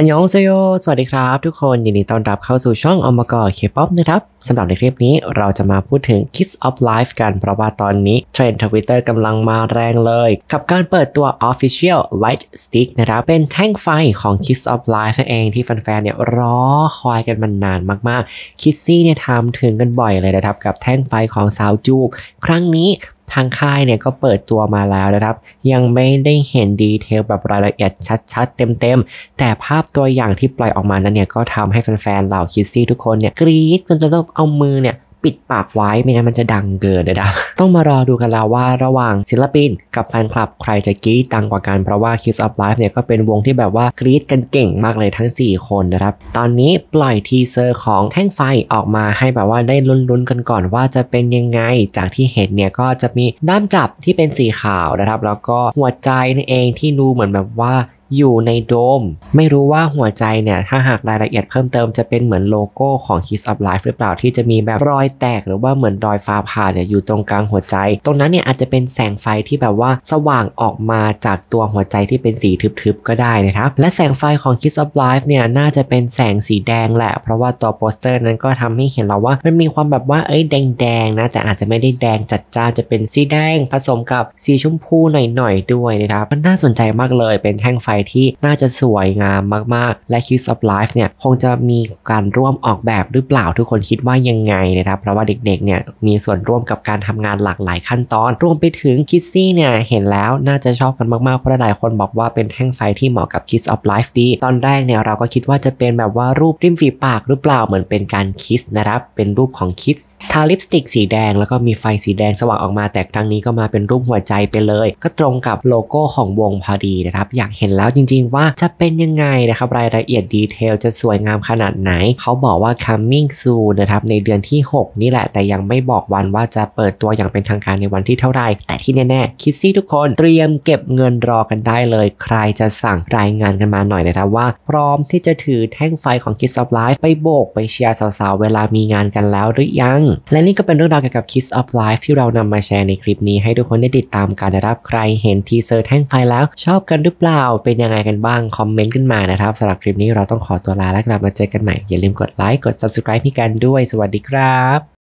อันยองเซโยสวัสดีครับทุกคนยินดีต้อนรับเข้าสู่ช่องอมกอเคป๊อปนะครับสำหรับในคลิปนี้เราจะมาพูดถึง Kids of Life กันเพราะว่าตอนนี้ เทรนด์ทวิตเตอร์กำลังมาแรงเลย กับการเปิดตัว Official Light Stick นะครับ เป็นแท่งไฟของ Kids of Life เองที่แฟนๆเนี่ยรอคอยกันมานานมากๆคิสซี่เนี่ยทำถึงกันบ่อยเลยนะครับกับแท่งไฟของสาวจูบครั้งนี้ทางค่ายเนี่ยก็เปิดตัวมาแล้วนะครับ ยังไม่ได้เห็นดีเทลแบบรายละเอียดชัด ๆเต็มๆแต่ภาพตัวอย่างที่ปล่อยออกมานั้นเนี่ยก็ทำให้แฟนๆเหล่าคิสซี่ทุกคนเนี่ยกรี๊ดจนจะต้องเอามือเนี่ยปิดปากไว้ไม่งั้นมันจะดังเกินนะต้องมารอดูกันแล้วว่าระหว่างศิลปิน กับแฟนคลับใครจะกรี๊ดดังกว่ากัน เพราะว่า Kiss of Life เนี่ยก็เป็นวงที่แบบว่ากรี๊ดกันเก่งมากเลยทั้ง 4 คนนะครับ ตอนนี้ปล่อยทีเซอร์ของแท่งไฟออกมาให้แบบว่าได้ลุ้นๆกันก่อนว่าจะเป็นยังไง จากที่เห็นเนี่ยก็จะมีด้ามจับที่เป็นสีขาวนะครับแล้วก็หัวใจนั่นเองที่ดูเหมือนแบบว่าอยู่ในโดม ไม่รู้ว่าหัวใจเนี่ยถ้าหากรายละเอียดเพิ่มเติมจะเป็นเหมือนโลโก้ของ Kiss of Life หรือเปล่าที่จะมีแบบรอยแตก หรือว่าเหมือนรอยฟ้าผ่าเนี่ยอยู่ตรงกลางหัวใจ ตรงนั้นเนี่ยอาจจะเป็นแสงไฟที่แบบว่าสว่างออกมาจากตัวหัวใจที่เป็นสีทึบๆก็ได้นะครับและแสงไฟของ Kiss of Life เนี่ยน่าจะเป็นแสงสีแดงแหละเพราะว่าตัวโปสเตอร์ นั้นก็ทำให้เห็นเราว่ามันมีความแบบว่าเอ้ยแดงๆนะแต่อาจจะไม่ได้แดงจัดจ้าจะเป็นสีแดง ผสมกับสีชมพูหน่อยๆด้วยนะครับมันน่าสนใจมากเลยเป็นแท่งไฟที่น่าจะสวยงามมากๆ และคิสออฟไลฟ์เนี่ยคงจะมีการร่วมออกแบบหรือเปล่าทุกคนคิดว่ายังไงนะครับเพราะว่าเด็กๆเนี่ยมีส่วนร่วมกับการทำงานหลากหลายขั้นตอนรวมไปถึงคิสซี่เนี่ยเห็นแล้วน่าจะชอบกันมากๆเพราะหลายคนบอกว่าเป็นแท่งไฟที่เหมาะกับคิสออฟไลฟ์ดี ตอนแรกเนี่ยเราก็คิดว่าจะเป็นแบบว่ารูปริมฝีปากหรือเปล่าเหมือนเป็นการคิสนะครับเป็นรูปของคิสทาลิปสติกสีแดงแล้วก็มีไฟสีแดงสว่างออกมาแต่ครั้งนี้ก็มาเป็นรูปหัวใจไปเลย ก็ตรงกับโลโก้ของวงพอดีนะครับอยากเห็นแล้วแล้วจริงๆว่าจะเป็นยังไงนะครับรายละเอียดดีเทลจะสวยงามขนาดไหน เขาบอกว่า coming soon นะครับในเดือนที่ 6 นี่แหละ แต่ยังไม่บอกวันว่าจะเปิดตัวอย่างเป็นทางการในวันที่เท่าไหร่ แต่ที่แน่ๆคิดซี่ทุกคนเตรียมเก็บเงินรอกันได้เลย ใครจะสั่งรายงานกันมาหน่อยนะครับว่าพร้อมที่จะถือแท่งไฟของ Kiss of Life ไปโบกไปเชียร์สาวๆเวลามีงานกันแล้วหรือยัง และนี่ก็เป็นเรื่องราวเกี่ยวกับ Kiss of Life ที่เรานำมาแชร์ในคลิปนี้ให้ทุกคนได้ติดตามกันนะครับใครเห็นทีเซอร์แท่งไฟแล้วชอบกันหรือเปล่าเป็นยังไงกันบ้าง คอมเมนต์ขึ้นมานะครับสำหรับคลิปนี้เราต้องขอตัวลาแล้วกลับมาเจอกันใหม่ อย่าลืมกดไลค์ กด subscribe พี่กันด้วยสวัสดีครับ